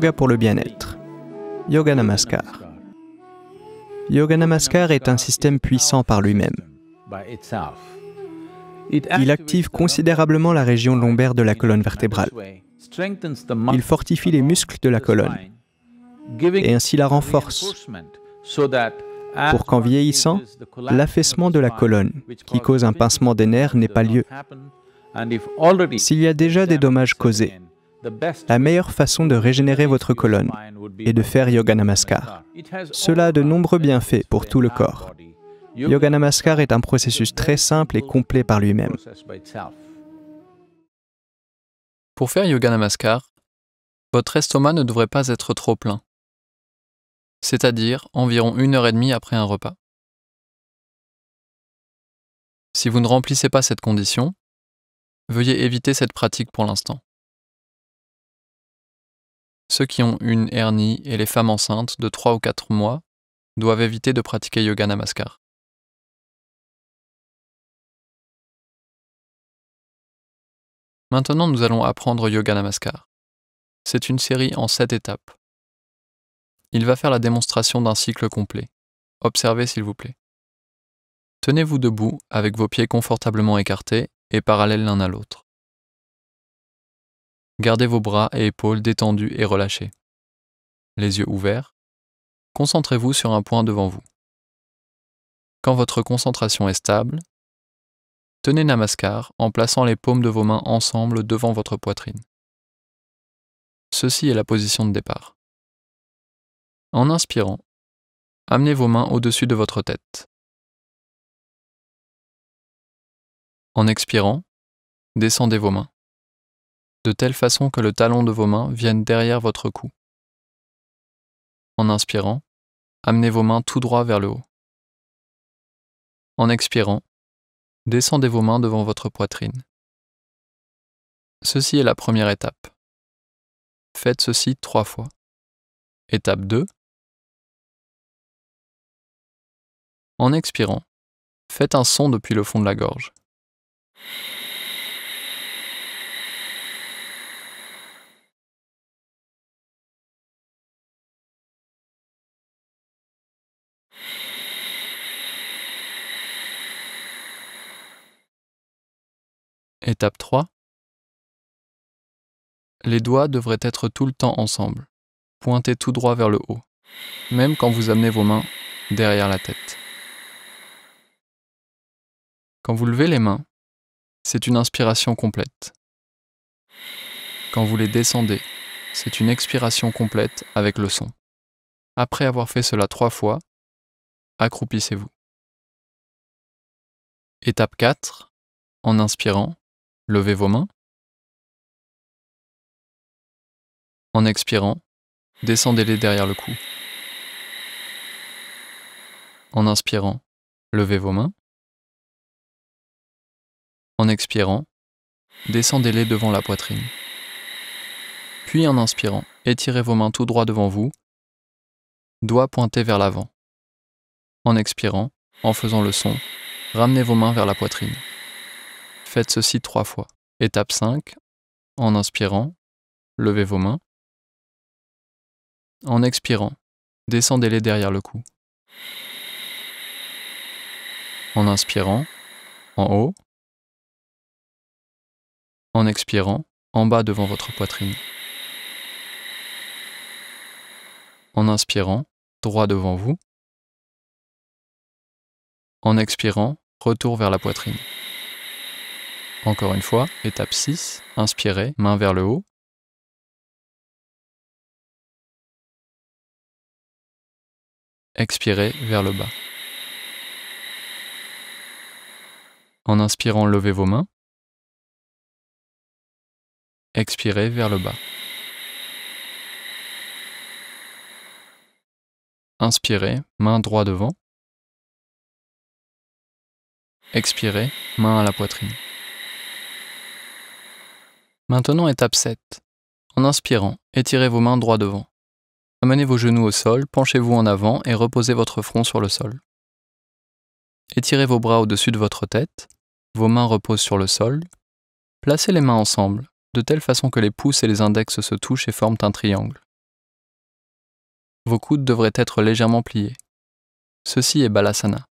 Yoga pour le bien-être. Yoga Namaskar. Yoga Namaskar est un système puissant par lui-même. Il active considérablement la région lombaire de la colonne vertébrale. Il fortifie les muscles de la colonne et ainsi la renforce pour qu'en vieillissant, l'affaissement de la colonne, qui cause un pincement des nerfs, n'ait pas lieu. S'il y a déjà des dommages causés, la meilleure façon de régénérer votre colonne est de faire Yoga Namaskar. Cela a de nombreux bienfaits pour tout le corps. Yoga Namaskar est un processus très simple et complet par lui-même. Pour faire Yoga Namaskar, votre estomac ne devrait pas être trop plein, c'est-à-dire environ une heure et demie après un repas. Si vous ne remplissez pas cette condition, veuillez éviter cette pratique pour l'instant. Ceux qui ont une hernie et les femmes enceintes de 3 ou 4 mois doivent éviter de pratiquer yoga namaskar. Maintenant, nous allons apprendre Yoga Namaskar. C'est une série en 7 étapes. Il va faire la démonstration d'un cycle complet. Observez s'il vous plaît. Tenez-vous debout avec vos pieds confortablement écartés et parallèles l'un à l'autre. Gardez vos bras et épaules détendus et relâchés. Les yeux ouverts, concentrez-vous sur un point devant vous. Quand votre concentration est stable, tenez Namaskar en plaçant les paumes de vos mains ensemble devant votre poitrine. Ceci est la position de départ. En inspirant, amenez vos mains au-dessus de votre tête. En expirant, descendez vos mains de telle façon que le talon de vos mains vienne derrière votre cou. En inspirant, amenez vos mains tout droit vers le haut. En expirant, descendez vos mains devant votre poitrine. Ceci est la première étape. Faites ceci trois fois. Étape 2. En expirant, faites un son depuis le fond de la gorge. Étape 3. Les doigts devraient être tout le temps ensemble, pointés tout droit vers le haut, même quand vous amenez vos mains derrière la tête. Quand vous levez les mains, c'est une inspiration complète. Quand vous les descendez, c'est une expiration complète avec le son. Après avoir fait cela trois fois, accroupissez-vous. Étape 4. En inspirant, Levez vos mains. En expirant, descendez-les derrière le cou. En inspirant, levez vos mains. En expirant, descendez-les devant la poitrine. Puis en inspirant, étirez vos mains tout droit devant vous, doigts pointés vers l'avant. En expirant, en faisant le son, ramenez vos mains vers la poitrine. Faites ceci trois fois. Étape 5. En inspirant, levez vos mains. En expirant, descendez-les derrière le cou. En inspirant, en haut. En expirant, en bas devant votre poitrine. En inspirant, droit devant vous. En expirant, retour vers la poitrine. Encore une fois, étape 6, inspirez, main vers le haut. Expirez vers le bas. En inspirant, levez vos mains. Expirez vers le bas. Inspirez, main droite devant. Expirez, main à la poitrine. Maintenant étape 7. En inspirant, étirez vos mains droit devant. Amenez vos genoux au sol, penchez-vous en avant et reposez votre front sur le sol. Étirez vos bras au-dessus de votre tête, vos mains reposent sur le sol. Placez les mains ensemble, de telle façon que les pouces et les index se touchent et forment un triangle. Vos coudes devraient être légèrement pliés. Ceci est Balasana.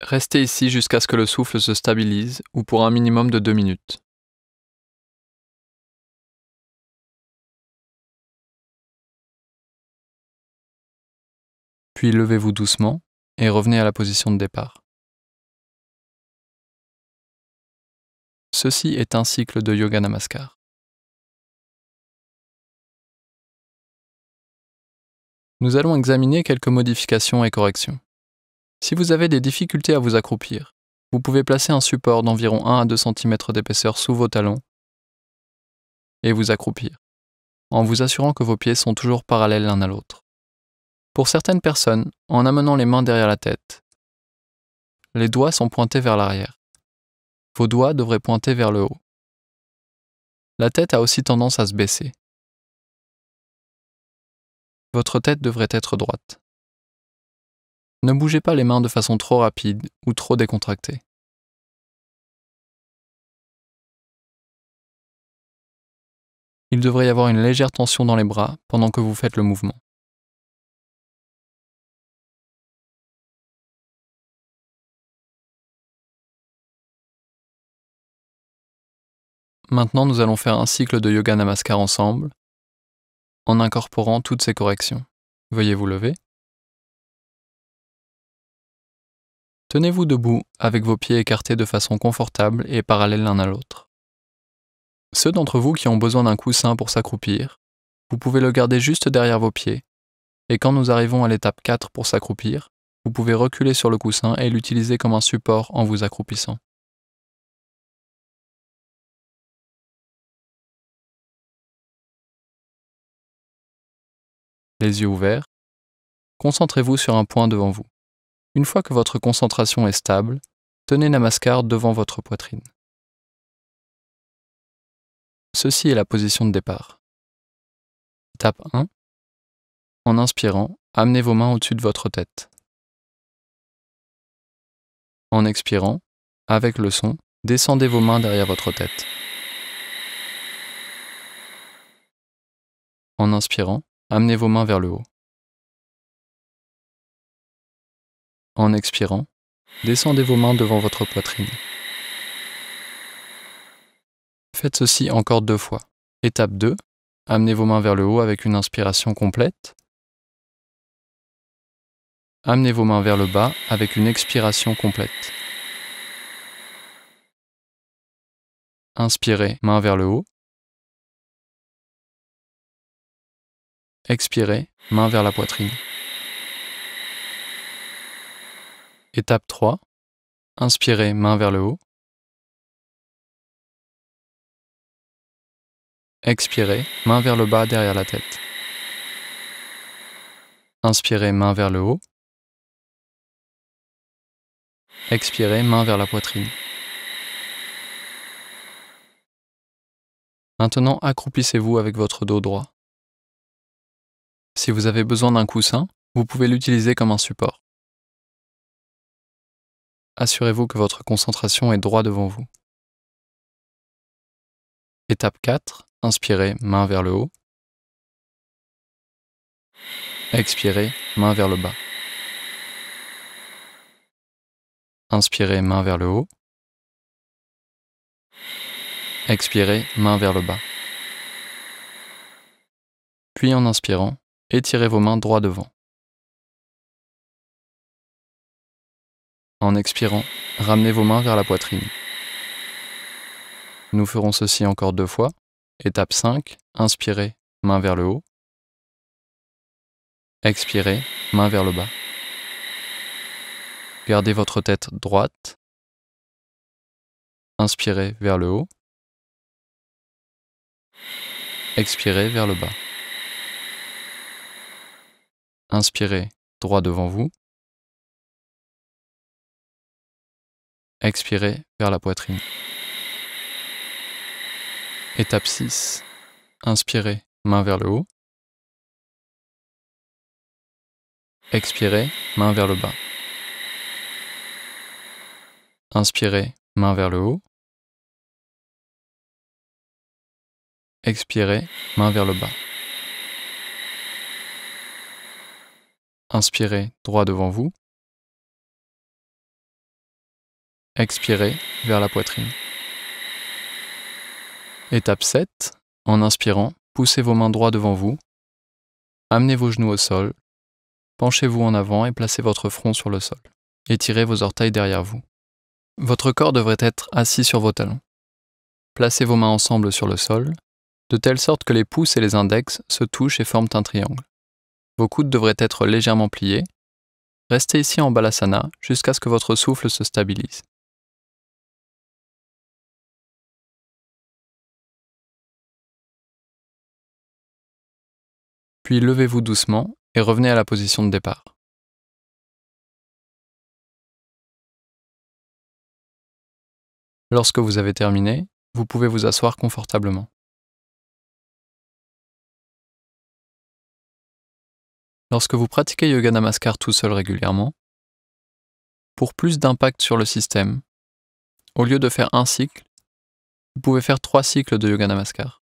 Restez ici jusqu'à ce que le souffle se stabilise ou pour un minimum de deux minutes. puis levez-vous doucement et revenez à la position de départ. Ceci est un cycle de Yoga Namaskar. Nous allons examiner quelques modifications et corrections. Si vous avez des difficultés à vous accroupir, vous pouvez placer un support d'environ 1 à 2 cm d'épaisseur sous vos talons et vous accroupir, en vous assurant que vos pieds sont toujours parallèles l'un à l'autre. Pour certaines personnes, en amenant les mains derrière la tête, les doigts sont pointés vers l'arrière. Vos doigts devraient pointer vers le haut. La tête a aussi tendance à se baisser. Votre tête devrait être droite. Ne bougez pas les mains de façon trop rapide ou trop décontractée. Il devrait y avoir une légère tension dans les bras pendant que vous faites le mouvement. Maintenant, nous allons faire un cycle de yoga namaskar ensemble en incorporant toutes ces corrections. Veuillez vous lever. Tenez-vous debout avec vos pieds écartés de façon confortable et parallèles l'un à l'autre. Ceux d'entre vous qui ont besoin d'un coussin pour s'accroupir, vous pouvez le garder juste derrière vos pieds, et quand nous arrivons à l'étape 4 pour s'accroupir, vous pouvez reculer sur le coussin et l'utiliser comme un support en vous accroupissant. les yeux ouverts, concentrez-vous sur un point devant vous. Une fois que votre concentration est stable, tenez Namaskar devant votre poitrine. Ceci est la position de départ. Tape 1. En inspirant, amenez vos mains au-dessus de votre tête. En expirant, avec le son, descendez vos mains derrière votre tête. En inspirant, Amenez vos mains vers le haut. En expirant, descendez vos mains devant votre poitrine. Faites ceci encore deux fois. Étape 2. Amenez vos mains vers le haut avec une inspiration complète. Amenez vos mains vers le bas avec une expiration complète. Inspirez, mains vers le haut. Expirez, main vers la poitrine. Étape 3. Inspirez, main vers le haut. Expirez, main vers le bas derrière la tête. Inspirez, main vers le haut. Expirez, main vers la poitrine. Maintenant, accroupissez-vous avec votre dos droit. Si vous avez besoin d'un coussin, vous pouvez l'utiliser comme un support. Assurez-vous que votre concentration est droit devant vous. Étape 4. Inspirez, main vers le haut. Expirez, main vers le bas. Inspirez, main vers le haut. Expirez, main vers le bas. Puis en inspirant, Étirez vos mains droit devant. En expirant, ramenez vos mains vers la poitrine. Nous ferons ceci encore deux fois. Étape 5, inspirez, main vers le haut. Expirez, main vers le bas. Gardez votre tête droite. Inspirez vers le haut. Expirez vers le bas. Inspirez droit devant vous. Expirez vers la poitrine. Étape 6. Inspirez, main vers le haut. Expirez, main vers le bas. Inspirez, main vers le haut. Expirez, main vers le bas. Inspirez droit devant vous. Expirez vers la poitrine. Étape 7. En inspirant, poussez vos mains droit devant vous. Amenez vos genoux au sol. Penchez-vous en avant et placez votre front sur le sol. Étirez vos orteils derrière vous. Votre corps devrait être assis sur vos talons. Placez vos mains ensemble sur le sol, de telle sorte que les pouces et les index se touchent et forment un triangle. Vos coudes devraient être légèrement pliés. Restez ici en balasana jusqu'à ce que votre souffle se stabilise. Puis levez-vous doucement et revenez à la position de départ. Lorsque vous avez terminé, vous pouvez vous asseoir confortablement. Lorsque vous pratiquez Yoga Namaskar tout seul régulièrement, pour plus d'impact sur le système, au lieu de faire un cycle, vous pouvez faire trois cycles de Yoga Namaskar.